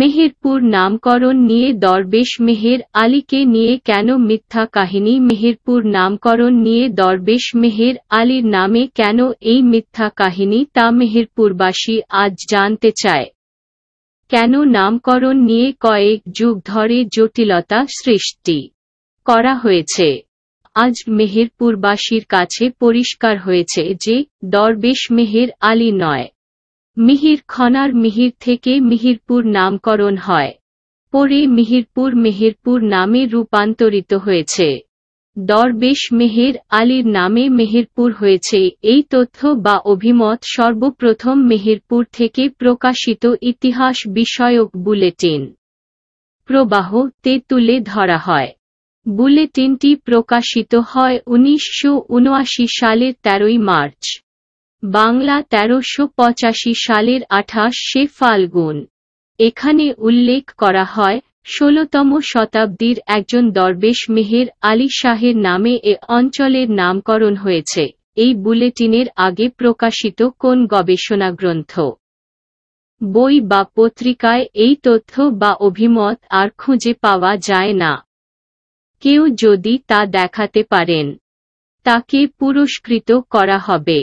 মেহেরপুর নামকরণ নিয়ে দরবেশ মেহের আলীকে নিয়ে কেন মিথ্যা কাহিনী মেহেরপুর নামকরণ নিয়ে দরবেশ মেহের আলীর নামে কেন এই মিথ্যা কাহিনী তা মেহেরপুরবাসী আজ জানতে চায় কেন নামকরণ নিয়ে কয়েক যুগ ধরে জটিলতা সৃষ্টি করা হয়েছে আজ মেহেরপুরবাসীর কাছে পরিষ্কার হয়েছে যে দরবেশ মেহের আলী নয় খনার মিহির থেকে মিহিরপুর নামকরণ হয় পরে মিহিরপুর মেহেরপুর নামে রূপান্তরিত হয়েছে দরবেশ মেহের আলীর নামে মেহেরপুর হয়েছে এই তথ্য বা অভিমত সর্বপ্রথম মেহেরপুর থেকে প্রকাশিত ইতিহাস বিষয়ক বুলেটিন প্রবাহ তে তুলে ধরা হয় বুলেটিনটি প্রকাশিত হয় উনিশশো সালের তেরোই মার্চ বাংলা তেরোশো পঁচাশি সালের আঠাশে ফাল্গুন এখানে উল্লেখ করা হয় ষোলতম শতাব্দীর একজন দরবেশ মেহের আলী শাহের নামে এ অঞ্চলের নামকরণ হয়েছে এই বুলেটিনের আগে প্রকাশিত কোন গবেষণা গ্রন্থ বই বা পত্রিকায় এই তথ্য বা অভিমত আর খুঁজে পাওয়া যায় না কেউ যদি তা দেখাতে পারেন তাকে পুরস্কৃত করা হবে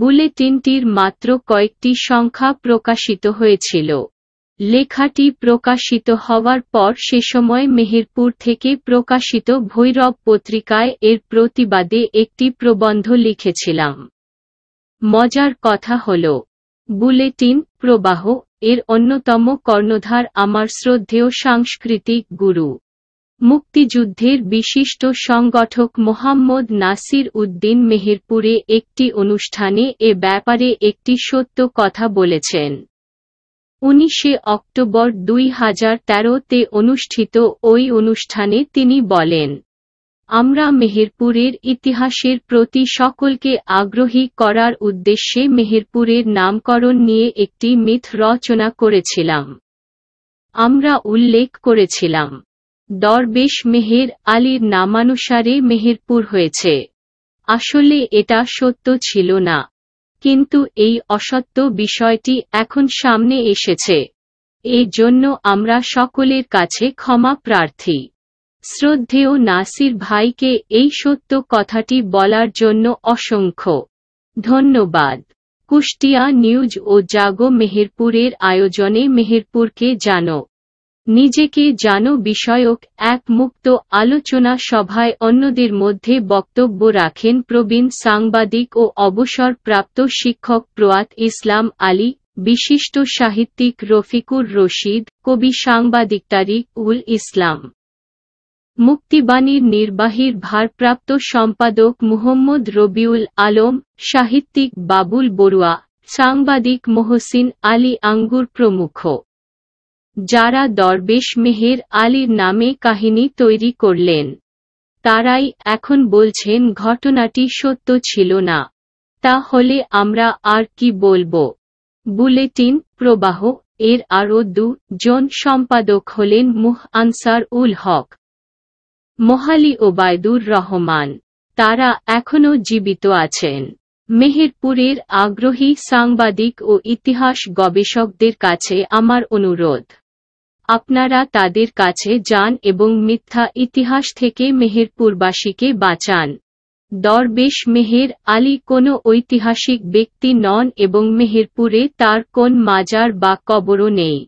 বুলেটিনটির মাত্র কয়েকটি সংখ্যা প্রকাশিত হয়েছিল লেখাটি প্রকাশিত হওয়ার পর সে সময় মেহেরপুর থেকে প্রকাশিত ভৈরব পত্রিকায় এর প্রতিবাদে একটি প্রবন্ধ লিখেছিলাম মজার কথা হল বুলেটিন প্রবাহ এর অন্যতম কর্ণধার আমার শ্রদ্ধেয় সাংস্কৃতিক গুরু মুক্তিযুদ্ধের বিশিষ্ট সংগঠক মোহাম্মদ নাসির উদ্দিন মেহেরপুরে একটি অনুষ্ঠানে এ ব্যাপারে একটি সত্য কথা বলেছেন উনিশে অক্টোবর দুই হাজার তেরোতে অনুষ্ঠিত ওই অনুষ্ঠানে তিনি বলেন আমরা মেহেরপুরের ইতিহাসের প্রতি সকলকে আগ্রহী করার উদ্দেশ্যে মেহেরপুরের নামকরণ নিয়ে একটি মিথ রচনা করেছিলাম আমরা উল্লেখ করেছিলাম দরবেশ মেহের আলীর নামানুসারে মেহেরপুর হয়েছে আসলে এটা সত্য ছিল না কিন্তু এই অসত্য বিষয়টি এখন সামনে এসেছে এই জন্য আমরা সকলের কাছে ক্ষমা প্রার্থী শ্রদ্ধেয় নাসির ভাইকে এই সত্য কথাটি বলার জন্য অসংখ্য ধন্যবাদ কুষ্টিয়া নিউজ ও জাগো মেহেরপুরের আয়োজনে মেহেরপুরকে জানো নিজেকে জানো বিষয়ক এক মুক্ত আলোচনা সভায় অন্যদের মধ্যে বক্তব্য রাখেন প্রবীণ সাংবাদিক ও অবসরপ্রাপ্ত শিক্ষক প্রয়াত ইসলাম আলী বিশিষ্ট সাহিত্যিক রফিকুর রশিদ কবি সাংবাদিক তারিক উল ইসলাম মুক্তিবাণীর নির্বাহীর ভারপ্রাপ্ত সম্পাদক মুহম্মদ রবিউল আলম সাহিত্যিক বাবুল বড়ুয়া সাংবাদিক মোহসিন আলী আঙ্গুর প্রমুখ যারা দরবেশ মেহের আলীর নামে কাহিনী তৈরি করলেন তারাই এখন বলছেন ঘটনাটি সত্য ছিল না তাহলে আমরা আর কি বলবো বুলেটিন প্রবাহ এর আরও দু জন সম্পাদক হলেন মুহ আনসার উল হক মোহালি ওবায়দুর রহমান তারা এখনও জীবিত আছেন মেহেরপুরের আগ্রহী সাংবাদিক ও ইতিহাস গবেষকদের কাছে আমার অনুরোধ আপনারা তাদের কাছে যান এবং মিথ্যা ইতিহাস থেকে মেহেরপুরবাসীকে বাঁচান দরবেশ মেহের আলী কোনো ঐতিহাসিক ব্যক্তি নন এবং মেহেরপুরে তার কোন মাজার বা কবরও নেই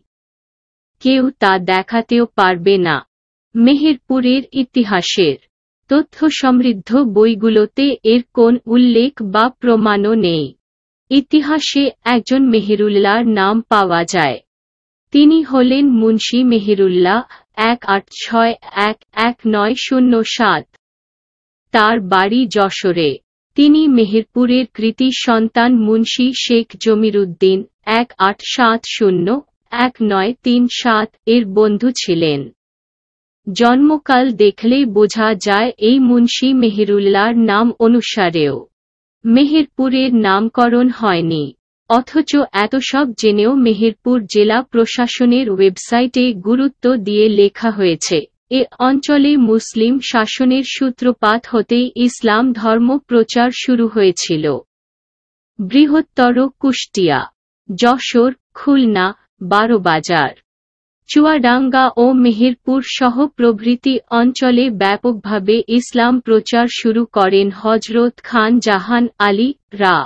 কেউ তা দেখাতেও পারবে না মেহেরপুরের ইতিহাসের তথ্য সমৃদ্ধ বইগুলোতে এর কোন উল্লেখ বা প্রমাণও নেই ইতিহাসে একজন মেহেরুল্লাহর নাম পাওয়া যায় তিনি হলেন মুন্সি মেহেরুল্লাহ এক আট ছয় এক এক নয় শূন্য সাত তার বাড়ি যশোরে তিনি মেহেরপুরের কৃতি সন্তান মুন্সী শেখ জমিরুদ্দিন এক আট সাত শূন্য এক নয় তিন সাত এর বন্ধু ছিলেন জন্মকাল দেখলেই বোঝা যায় এই মুন্সি মেহেরুল্লাহর নাম অনুসারেও মেহেরপুরের নামকরণ হয়নি অথচ এত সব জেনেও মেহেরপুর জেলা প্রশাসনের ওয়েবসাইটে গুরুত্ব দিয়ে লেখা হয়েছে এ অঞ্চলে মুসলিম শাসনের সূত্রপাত হতেই ইসলাম ধর্ম প্রচার শুরু হয়েছিল বৃহত্তর কুষ্টিয়া যশোর খুলনা বারোবাজার চুয়াডাঙ্গা ও মেহেরপুর সহ প্রভৃতি অঞ্চলে ব্যাপকভাবে ইসলাম প্রচার শুরু করেন হজরত খান জাহান আলী রা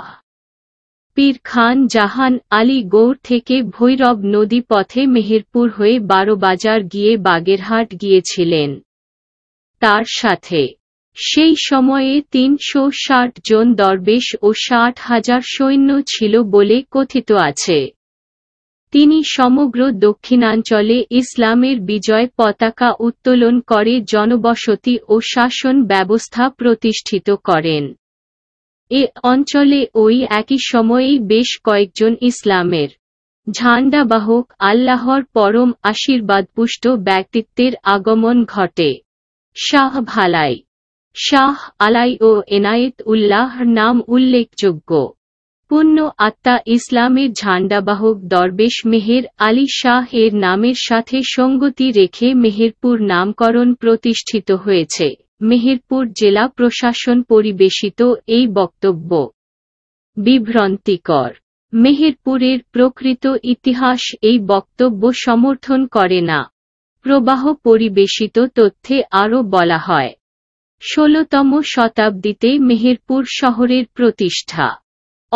পীর খান জাহান আলী গৌড় থেকে ভৈরব নদী পথে মেহেরপুর হয়ে বারোবাজার গিয়ে বাগেরহাট গিয়েছিলেন তার সাথে সেই সময়ে তিনশো ষাট জন দরবেশ ও ষাট হাজার সৈন্য ছিল বলে কথিত আছে তিনি সমগ্র দক্ষিণাঞ্চলে ইসলামের বিজয় পতাকা উত্তোলন করে জনবসতি ও শাসন ব্যবস্থা প্রতিষ্ঠিত করেন এ অঞ্চলে ওই একই সময়েই বেশ কয়েকজন ইসলামের ঝান্ডাবাহক আল্লাহর পরম আশীর্বাদপুষ্ট ব্যক্তিত্বের আগমন ঘটে শাহ ভালাই শাহ আলাই ও এনায়েত উল্লাহর নাম উল্লেখযোগ্য পূর্ণ আত্মা ইসলামের ঝান্ডাবাহক দরবেশ মেহের আলী শাহ এর নামের সাথে সঙ্গতি রেখে মেহেরপুর নামকরণ প্রতিষ্ঠিত হয়েছে মেহেরপুর জেলা প্রশাসন পরিবেশিত এই বক্তব্য বিভ্রান্তিকর মেহেরপুরের প্রকৃত ইতিহাস এই বক্তব্য সমর্থন করে না প্রবাহ পরিবেশিত তথ্যে আরও বলা হয় ষোলতম শতাব্দীতে মেহেরপুর শহরের প্রতিষ্ঠা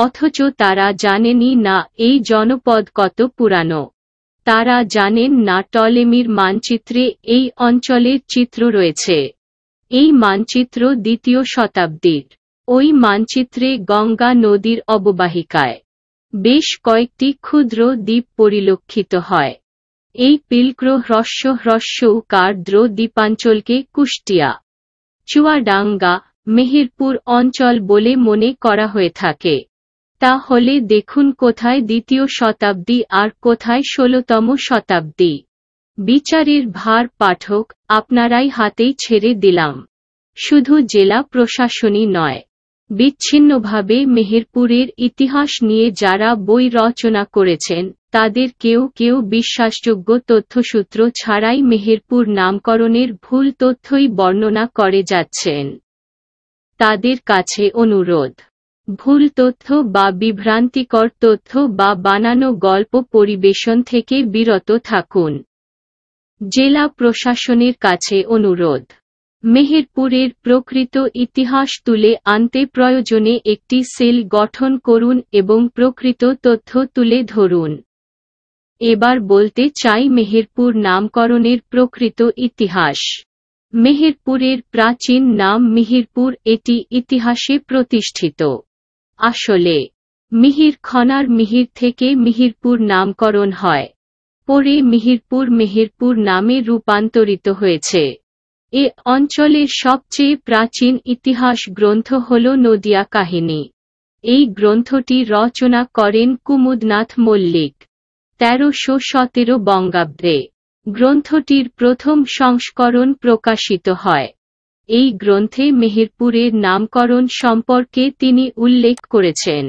অথচ তারা জানেনই না এই জনপদ কত পুরানো তারা জানেন না টলেমির মানচিত্রে এই অঞ্চলের চিত্র রয়েছে এই মানচিত্র দ্বিতীয় শতাব্দীর ওই মানচিত্রে গঙ্গা নদীর অববাহিকায় বেশ কয়েকটি ক্ষুদ্র দ্বীপ পরিলক্ষিত হয় এই পিলক্র হ্রস্য হ্রস্য কার্দ্র দ্বীপাঞ্চলকে কুষ্টিয়া চুয়াডাঙ্গা মেহেরপুর অঞ্চল বলে মনে করা হয়ে থাকে তাহলে দেখুন কোথায় দ্বিতীয় শতাব্দী আর কোথায় ষোলতম শতাব্দী বিচারের ভার পাঠক আপনারাই হাতেই ছেড়ে দিলাম শুধু জেলা প্রশাসনই নয় বিচ্ছিন্নভাবে মেহেরপুরের ইতিহাস নিয়ে যারা বই রচনা করেছেন তাদের কেউ কেউ বিশ্বাসযোগ্য তথ্যসূত্র ছাড়াই মেহেরপুর নামকরণের ভুল তথ্যই বর্ণনা করে যাচ্ছেন তাদের কাছে অনুরোধ ভুল তথ্য বা বিভ্রান্তিকর তথ্য বা বানানো গল্প পরিবেশন থেকে বিরত থাকুন জেলা প্রশাসনের কাছে অনুরোধ মেহেরপুরের প্রকৃত ইতিহাস তুলে আনতে প্রয়োজনে একটি সেল গঠন করুন এবং প্রকৃত তথ্য তুলে ধরুন এবার বলতে চাই মেহেরপুর নামকরণের প্রকৃত ইতিহাস মেহেরপুরের প্রাচীন নাম মিহিরপুর এটি ইতিহাসে প্রতিষ্ঠিত আসলে মিহির খনার মিহির থেকে মিহিরপুর নামকরণ হয় পরে মিহিরপুর মেহেরপুর নামে রূপান্তরিত হয়েছে এ অঞ্চলের সবচেয়ে প্রাচীন ইতিহাস গ্রন্থ হল নদিয়া কাহিনী এই গ্রন্থটি রচনা করেন কুমুদনাথ মল্লিক তেরোশো সতেরো বঙ্গাব্দে গ্রন্থটির প্রথম সংস্করণ প্রকাশিত হয় এই গ্রন্থে মেহেরপুরের নামকরণ সম্পর্কে তিনি উল্লেখ করেছেন